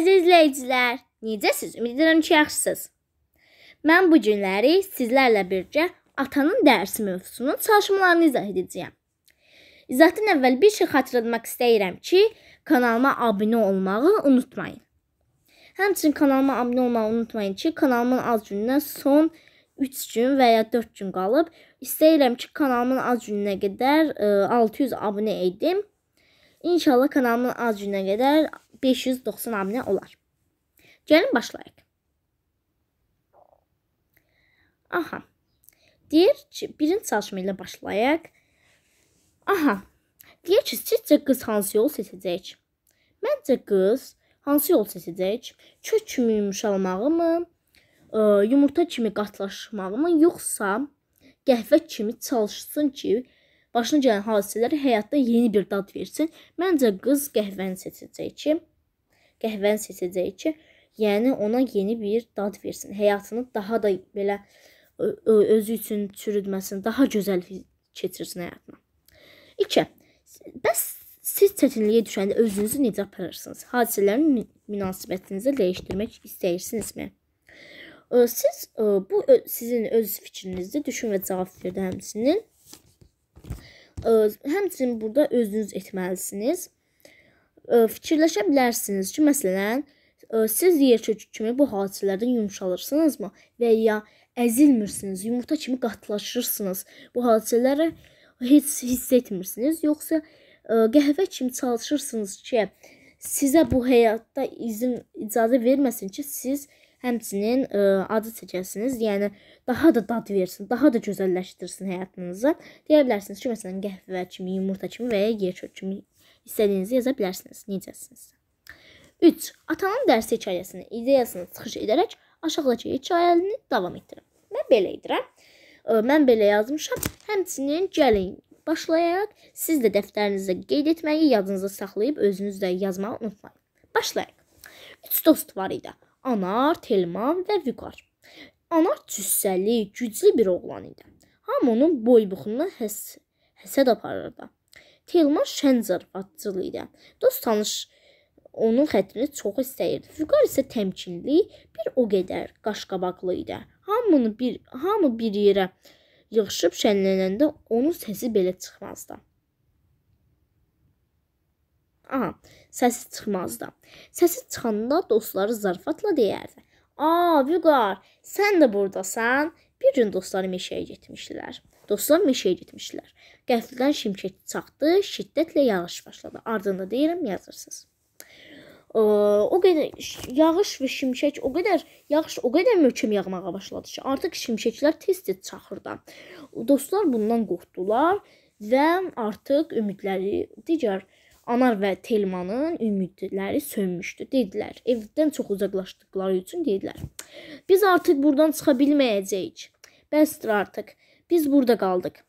Əziz izləyicilər, necəsiz? Ümid edirəm ki, yaxşısınız. Mən bu günləri sizlərlə birgə atanın dərsi mövzusunun çalışmalarını izah edəcəyəm. İzahdan əvvəl bir şey xatırlatmaq istəyirəm ki, kanalıma abunə olmağı unutmayın. Həmçinin kanalıma abunə olmağı unutmayın ki, kanalımın az gününə son 3 gün və ya 4 gün qalıb. İstəyirəm ki, kanalımın az gününə qədər 600 e, abunə edim İnşallah kanalımın az günə qədər 590 abunə olar. Gəlin başlayaq. Aha. Deyir ki, birinci çalışma ilə başlayaq. Aha. Deyir ki, sizcə qız hansı yol seçəcək? Məncə qız hansı yol seçəcək? Kök kimi yumşalmağımı, ə, e, yumurta kimi qatlaşmağımı, yoxsa qəhvə kimi çalışsın ki, başına gələn hadisələri həyatda yeni bir dad versin. Məncə qız qəhvəni seçəcək ki, qəhvəni seçəcək ki, yəni ona yeni bir dad versin. Həyatını daha da belə özü üçün çürütməsin, daha gözəl keçirsin həyatını. 2. Bəs siz çətinliyə düşəndə özünüzü necə aparırsınız? Hadisələrin münasibətinizi dəyişdirmək istəyirsinizmi? Siz bu sizin öz fikrinizdir. Düşün və cavab verdi həmçinin həmçinin burada özünüz etməlisiniz. Fikirləşə bilərsiniz ki, məsələn, e, siz yerçökü kimi bu hadisələrdən yumşalırsınızmı və ya əzilmirsiniz, yumurta kimi qatlaşırsınız. Bu hadisələrə heç hiss etmirsiniz, yoxsa e, qəhvə kimi çalışırsınız ki, sizə bu həyatda izin icazə verməsin ki, siz həmçinin ə, e, adı çəkəsiniz. Yəni daha da dad versin, daha da gözəlləşdirsin həyatınızı. Deyə bilərsiniz ki, məsələn, qəhvə kimi, yumurta kimi və ya yerçök kimi istədiyinizi yaza bilərsiniz. Necəsiniz? 3. Atanın dərsi hekayəsini, ideyasını çıxış edərək aşağıdakı hekayəni davam etdirəm. Mən belə edirəm. E, mən belə yazmışam. Həmçinin gəlin başlayaq. Siz də dəftərinizə qeyd etməyi yadınızda saxlayıb özünüz də yazmağı unutmayın. Başlayaq. 3 dost var idi. Anar, Telman və Vüqar. Anar cüssəli, güclü bir oğlan idi. Hamının boy-buxununa həs həsəd aparırdı. Telman şən zarafatcıl idi. Dost tanış onun xətrini çox istəyirdi. Vüqar isə təmkinli, bir o qədər qaşqabaqlı idi. Hamını bir hamı bir yerə yığışıb şənlənəndə onun səsi belə çıxmazdı. Aha, Səsi çıxmazdı. Səsi çıxanda dostları zarafatla deyərdi: "A, Vüqar, sən də burdasan?" Bir gün dostları meşəyə getmişdilər. Dostlar meşəyə getmişdilər. Qəfildən şimşək çaxdı, şiddətlə yağış başladı. Ardında deyirəm yazırsınız. O qədər yağış və şimşək o qədər yağış o qədər möhkəm yağmağa başladı ki, artıq şimşəklər tez-tez çaxırdı. Dostlar bundan qorxdular və artıq ümidləri digər Anar və Telmanın ümidləri sönmüşdü. Dedilər, evdən çox uzaqlaşdıqları üçün dedilər. Biz artıq burdan çıxa bilməyəcəyik. Bəsdir artıq. Biz burada qaldıq.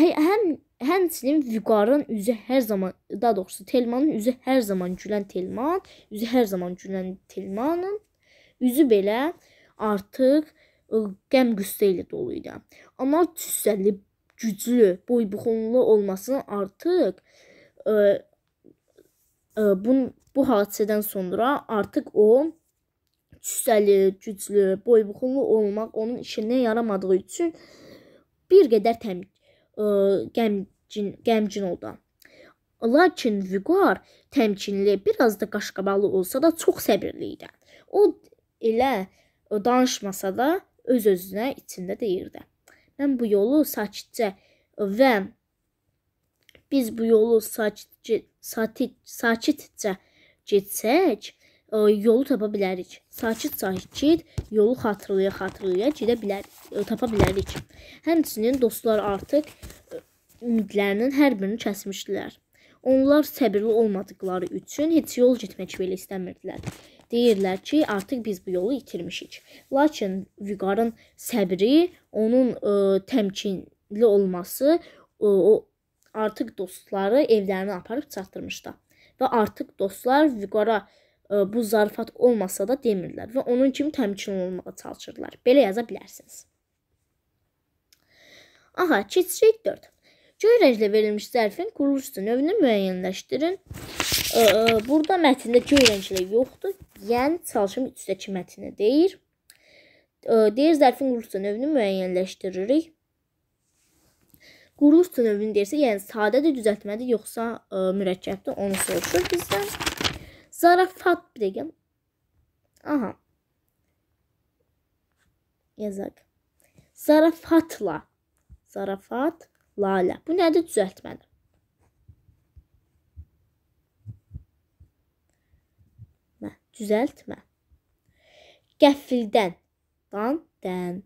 Hə, həm həmçinin Vüqarın üzü hər zaman, daha doğrusu Telmanın üzü hər zaman gülən Telman, üzü hər zaman gülən Telmanın üzü belə artıq qəm-qüssə ilə dolu idi. Anar cüssəli, güclü, boybuxunlu olmasının artıq ə, bu, bu hadisədən sonra artıq o cüssəli, güclü, boybuxunlu olmaq onun işinə yaramadığı üçün bir qədər təmik, ə, e, qəmcin, qəmcin oldu. Lakin Vüqar təmkinli, biraz da qaşqabaqlı olsa da çox səbirli idi. O elə danışmasa da öz-özünə içində deyirdi. Mən bu yolu sakitcə və biz bu yolu sakitcə, sakit, sakitcə getsək, ə, e, yolu tapa bilərik. Sakit-sakit yolu xatırlaya-xatırlaya gedə bilər, ə, e, tapa bilərik. Həmçinin dostlar artıq ə, e, ümidlərinin hər birini kəsmişdilər. Onlar səbirli olmadıkları üçün heç yol getmək belə istəmirdilər. Deyirlər ki, artıq biz bu yolu itirmişik. Lakin Vüqarın səbri, onun ə, təmkinli olması, ə, o artıq dostları evlərinə aparıb çatdırmışdı. Və artıq dostlar Viqora e, bu zarafat olmasa da demirlər və onun kimi təmkin olmağa çalışırlar. Belə yaza bilərsiniz. Aha, keçirik 4. Göy rənglə verilmiş zərfin quruluşu növünü müəyyənləşdirin. E, e, burada mətndə göy rənglə yoxdur. Yəni çalışım üstəki mətni deyir. E, deyir zərfin quruluşu növünü müəyyənləşdiririk. Quruluş növünü deyirsə, yəni sadədir, düzəltmədir, yoxsa ə, e, mürəkkəbdir, onu soruşur bizdən. Zarafat bir dəqiqə. Aha. Yazaq. Zarafatla. Zarafat, lalə. Bu nədir? Düzəltmədir. Mə, düzəltmə. Qəfildən, dan, dən.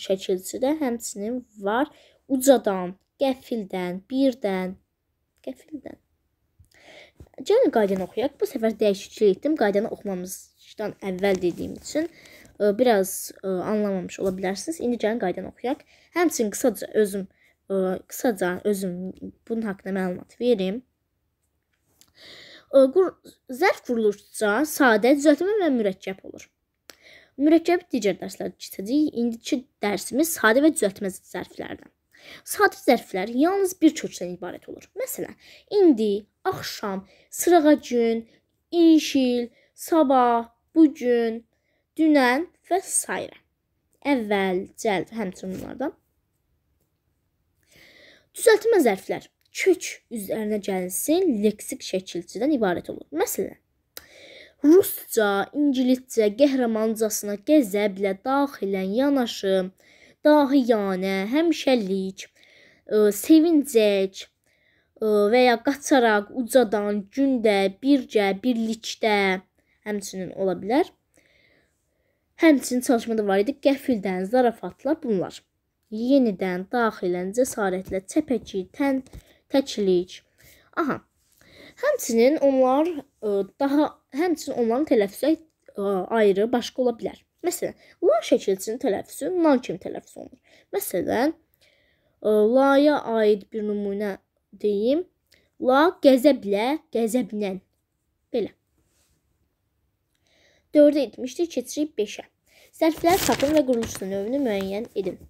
Şəkilçidə həmçinin var ucadan, qəfildən, birdən, qəfildən. Gəlin qaydanı oxuyaq. Bu səfər dəyişiklik etdim. Qaydanı oxumamızdan əvvəl dediyim üçün ə, e, biraz ə, e, anlamamış ola bilərsiniz. İndi gəlin qaydanı oxuyaq. Həmçinin qısaca özüm ə, e, qısaca özüm bunun haqqında məlumat verim. Qur zərf quruluşca sadə, düzəltmə və mürəkkəb olur. Mürəkkəb digər dərslərdə keçəcəyik. İndiki dərsimiz sadə və düzəltmə zərflərdən. Sadə zərflər yalnız bir kökdən ibarət olur. Məsələn, indi, axşam, sırağa gün, inşil, sabah, bu gün, dünən və s. Əvvəl, cəlb, həmçinin bunlardan. Düzəltmə zərflər kök üzərinə gəlsin leksik şəkilçidən ibarət olur. Məsələn, rusca, ingiliscə qəhrəmancasına qəzəblə daxilən yanaşı dahiyanə, həmişəlik, e, sevincək e, və ya qaçaraq, ucadan, gündə, bircə, birlikdə həmçinin ola bilər. Həmçinin çalışmada var idi qəfildən, zarafatla bunlar. Yenidən daxilən cəsarətlə çəpəki, tən, təklik. Aha. Həmçinin onlar e, daha həmçinin onların tələffüzü ayrı başqa ola bilər. Məsələn, lan şəkilçinin tələffüsü nan kimi tələffüs olunur. Məsələn, e, laya aid bir nümunə deyim. La qəzəblə, qəzəblə. Belə. 4-ə etmişdik, keçirik 5-ə. Sərflər tapın və quruluşun növünü müəyyən edin.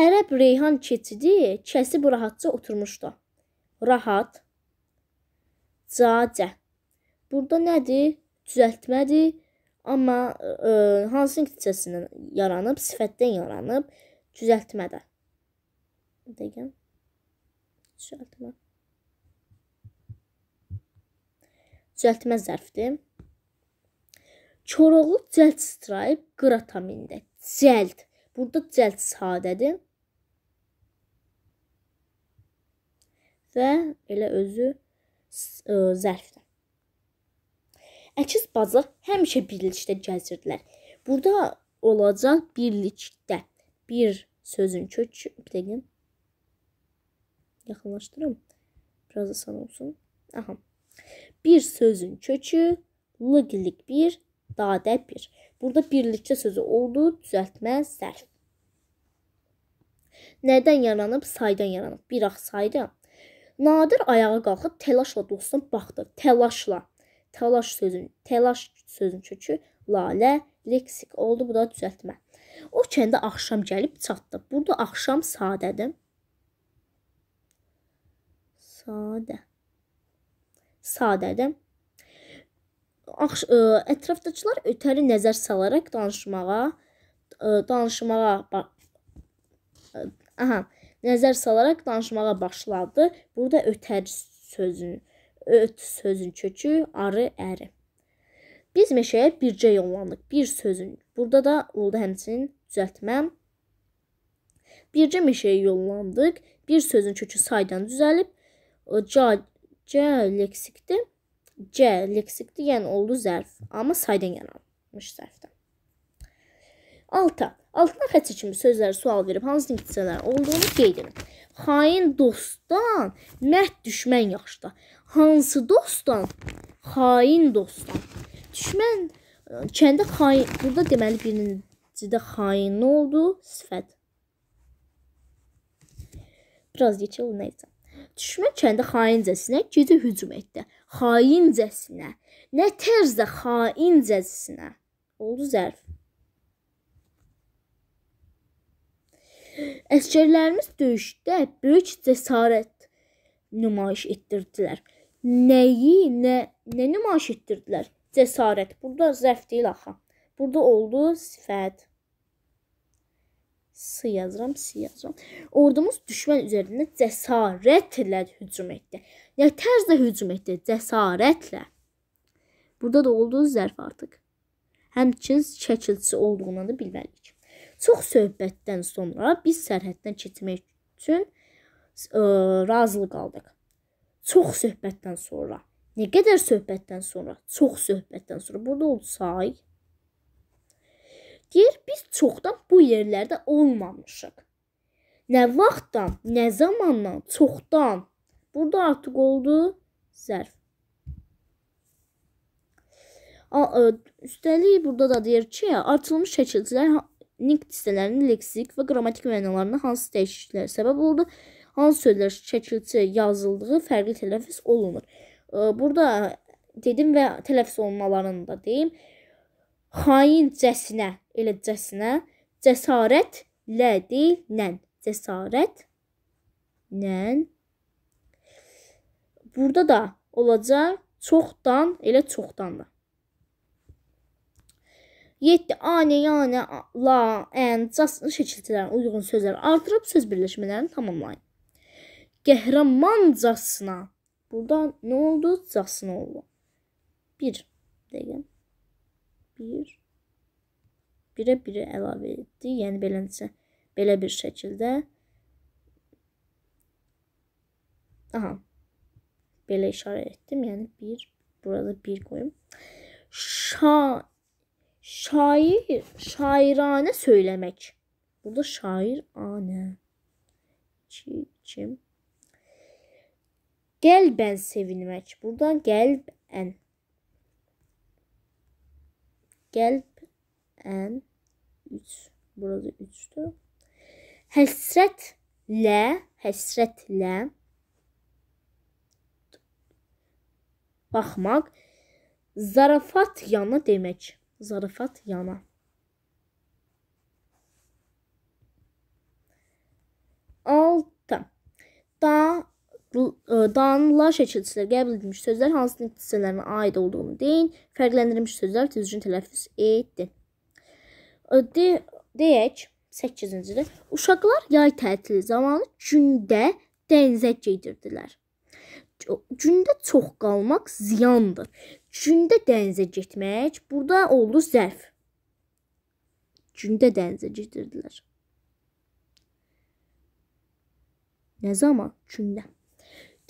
Ərəb Reyhan keçidi kəsib rahatca oturmuşdu. Rahat. Cacə. Burada nədir? Düzəltmədir Amma ə, e, hansı nəticəsindən yaranıb? Sifətdən yaranıb, düzəltmədə. Deyəm. Düzəltmə. Düzəltmə zərfdir. Koroğlu cəld strayıb qratamində. Cəld. Burada cəld sadədir. Və elə özü ə, e, zərfdir. Əkiz bacı həmişə birlikdə gəzirdilər. Burada olacaq birlikdə. Bir sözün kökü, bir dəqiqə. Yaxınlaşdırım. Biraz asan olsun. Aha. Bir sözün kökü lıqlik bir, dadə bir. Burada birlikdə sözü oldu, düzəltmə, sərf. Nədən yaranıb? Saydan yaranıb. Bir ax sayda. Nadir ayağa qalxıb təlaşla dostuna baxdı. Təlaşla. Təlaş sözün, təlaş sözün kökü lalə, leksik oldu bu da düzəltmə. O kəndə axşam gəlib çatdı. Burada axşam sadədir. Sadə. Sadədir. Axş ə, e, ətrafdakılar ötəri nəzər salaraq danışmağa, ə, e, danışmağa ə, e, aha, nəzər salaraq danışmağa başladı. Burada ötəri sözünün Öt sözün kökü, arı, əri. Biz meşəyə bircə yollandıq. Bir sözün. Burada da oldu həmçinin düzəltməm. Bircə meşəyə yollandıq. Bir sözün kökü saydan düzəlib. C, C leksikdir. C leksikdir, yəni oldu zərf. Amma saydan yaranmış zərfdən. Alta. Altına xətti kimi sözlər sual verib hansı intisələr olduğunu qeyd edin. Xain dostdan, məhd düşmən yaxşıda. Hansı dostdan? Xain dostdan. Düşmən e, kəndə xain burada deməli birincidə xain oldu sifət. Biraz keçək nəysə. Düşmən kəndə xaincəsinə gecə hücum etdi. Xaincəsinə. Nə tərzdə xaincəsinə? Oldu zərf. Əsgərlərimiz döyüşdə böyük cəsarət nümayiş etdirdilər. Nəyi, nə, nə nümayiş etdirdilər? Cəsarət. Burada zərf deyil axı. Burada oldu sifət. S yazıram, S yazıram. Ordumuz düşmən üzərinə cəsarətlə hücum etdi. Nə yəni, tərzdə hücum etdi? Cəsarətlə. Burada da oldu zərf artıq. Həmçinin şəkilçisi olduğunu da bilməliyik. Çox söhbətdən sonra biz sərhəddən keçmək üçün ə, e, razılıq aldıq. Çox söhbətdən sonra. Nə qədər söhbətdən sonra? Çox söhbətdən sonra. Burada olsay deyir biz çoxdan bu yerlərdə olmamışıq. Nə vaxtdan, nə zamandan, çoxdan. Burada artıq oldu zərf. A, e, üstəlik burada da deyir ki, artılmış şəkilçilər Nik hissələrinin leksik və qrammatik mənalarına hansı dəyişikliklər səbəb oldu? Hansı sözlər şəkilçi yazıldığı fərqli tələffüz olunur? Burada dedim və tələffüz olunmalarını da deyim. Xaincəsinə, eləcəsinə, cəsarətlə deyil, nə, cəsarət nə. Burada da olacaq çoxdan, elə çoxdan da. 7. Anə-yanə, la, ən, casın şəkiltilərinə uyğun sözlər artırıb söz birləşmələrini tamamlayın. Qəhrəmancasına. Burada nə oldu? Casına oldu. 1 deyin. 1 birə biri əlavə etdi. Yəni beləncə belə bir şəkildə Aha. Belə işarə etdim. Yəni 1 burada 1 qoyum. Şa Şair, şairane söyləmək. Burada şairane. Çiçim. Qəlbən sevinmək. Buradan qəlbən. Qəlbən 3. Burada 3-dür. Həsrətlə, həsrətlə baxmaq zarafat yana demək zarafat yana. Altı. Da, danla şəkilçilərə qəbul edilmiş sözlər hansının hissələrinə aid olduğunu deyin. Fərqləndirilmiş sözlər düzgün tələffüz edin. De, deyək, 8-cidir. Uşaqlar yay tətili zamanı gündə dənizə gedirdilər. Gündə çox qalmaq ziyandır. Gündə dənizə getmək burada oldu zərf. Gündə dənizə gedirdilər. Nə zaman? Gündə.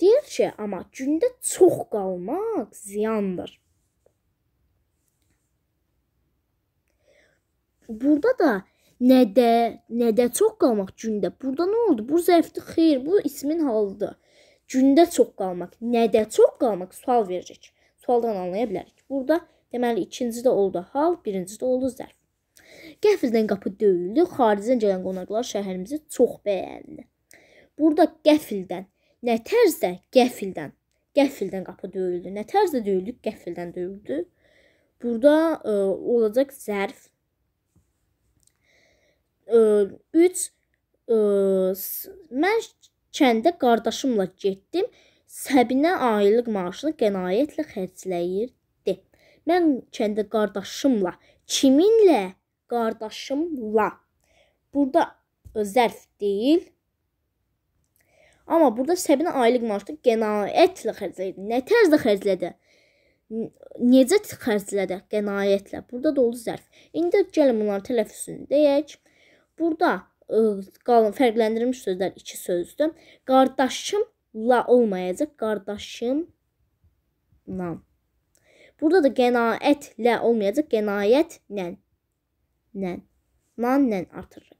Deyir ki, amma gündə çox qalmaq ziyandır. Burada da nədə, nədə çox qalmaq gündə. Burada nə oldu? Bu zərfdir, xeyr, bu ismin halıdır. Gündə çox qalmaq, nədə çox qalmaq sual verəcək sualdan anlaya bilərik. Burada deməli ikincidə oldu hal, birincidə oldu zərf. Qəfildən qapı döyüldü, xaricdən gələn qonaqlar şəhərimizi çox bəyəndi. Burada qəfildən, nə tərzdə qəfildən, qəfildən qapı döyüldü, nə tərzdə döyüldü, qəfildən döyüldü. Burada ə, e, olacaq zərf. 3 e, e, mən kəndə qardaşımla getdim səbinə aylıq maaşını qənaətlə xərcləyirdi. Mən kəndə qardaşımla, kiminlə? Qardaşımla. Burada zərf deyil. Amma burada səbinə aylıq maaşını qənaətlə xərcləyirdi. Nə tərzdə xərclədi? Necə xərclədi? Qənaətlə. Burada da oldu zərf. İndi gəlin bunların tələffüzünü deyək. Burada ə, qalın fərqləndirilmiş sözlər iki sözdür. Qardaşım la olmayacaq qardaşımla. Burada da qənaətlə olmayacaq qənaətlə. Nə? Nanlə artırırıq.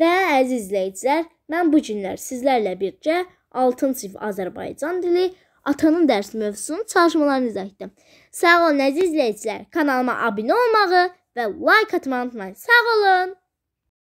Və əziz izləyicilər, mən bu günlər sizlərlə bircə 6-cı sinif Azərbaycan dili atanın dərs mövzusunun çalışmalarını izah etdim. Sağ olun əziz izləyicilər, kanalıma abunə olmağı və like atmağı unutmayın. Sağ olun.